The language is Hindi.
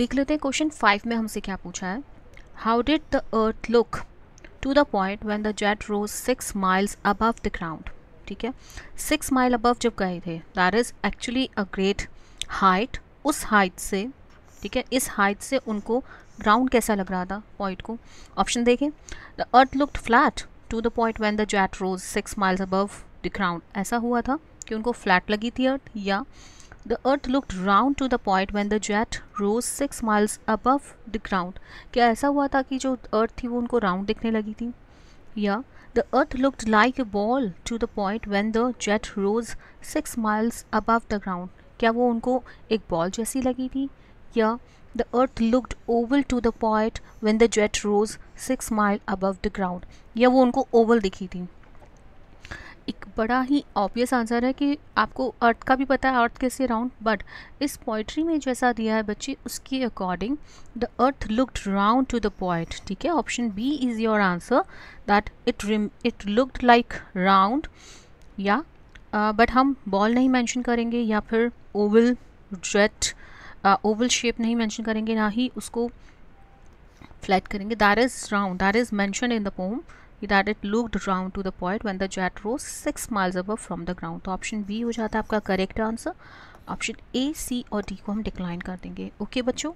देख लेते हैं क्वेश्चन फाइव में हमसे क्या पूछा है how did the earth look to the point when the jet rose six miles above the ground ठीक है सिक्स माइल अबव जब गए थे that is actually a great height उस हाइट से ठीक है इस हाइट से उनको ग्राउंड कैसा लग रहा था पॉइंट को ऑप्शन देखें the earth looked flat to the point when the jet rose six miles above the ground ऐसा हुआ था कि उनको फ्लैट लगी थी अर्थ या the earth looked round to the point when the jet rose six miles above the ground क्या ऐसा हुआ था कि जो अर्थ थी वो उनको राउंड दिखने लगी थी या the earth looked like a ball to the point when the jet rose six miles above the ground क्या वो उनको एक बॉल जैसी लगी थी या the earth looked oval to the point when the jet rose six mile above the ground या वो उनको ओवल दिखी थी एक बड़ा ही ऑब्वियस आंसर है कि आपको अर्थ का भी पता है अर्थ कैसे राउंड बट इस पोइट्री में जैसा दिया है बच्चे उसके according the earth looked round to the point ठीक है option B is your answer that it it looked like round या बट हम बॉल नहीं मैंशन करेंगे या फिर ओवल जेट ओवल शेप नहीं मैंशन करेंगे ना ही उसको फ्लैट करेंगे that is round that is mention in the poem that it looked round to the point when the jet rose six miles up from the ground तो ऑप्शन बी हो जाता है आपका correct answer option A C और डी को हम डिक्लाइन कर देंगे ओके okay, बच्चों